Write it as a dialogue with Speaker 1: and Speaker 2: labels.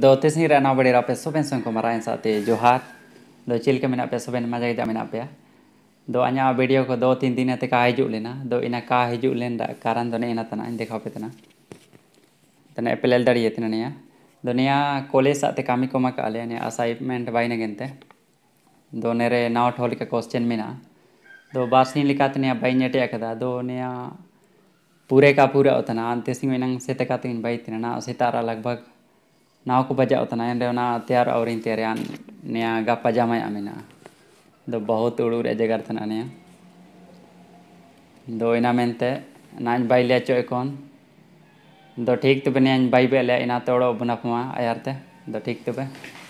Speaker 1: दो तीस रहा बड़ी आप सब को मारा साथ जोहार दो चिलके में पे सब मजा गजा में पे दो अजा वीडियो को दो तीन दिन तक हजू लेना दो इना का हजू लेन कारण तो नहीं तना देखा पे तना तना एपेल दड़े तेना निया दो निया कॉलेज साथ कमी कम कर असाइनमेंट बैना गनते दो नेरे नाव ठो लेकर कोश्चन में दो बासिन लेकिया बै दो निया पूरे का पूरा होता ना तेसिंग सेते बैतना ना सेता लगभग ना को होता है तैयार और तैयार नया गप दो बहुत उड़ जगह जगार नया दो इना मनते ना बैले चोए कौन दो ठीक तबे नया बैबे इना तो उड़ो बनाफमा आयारते दो ठीक तबे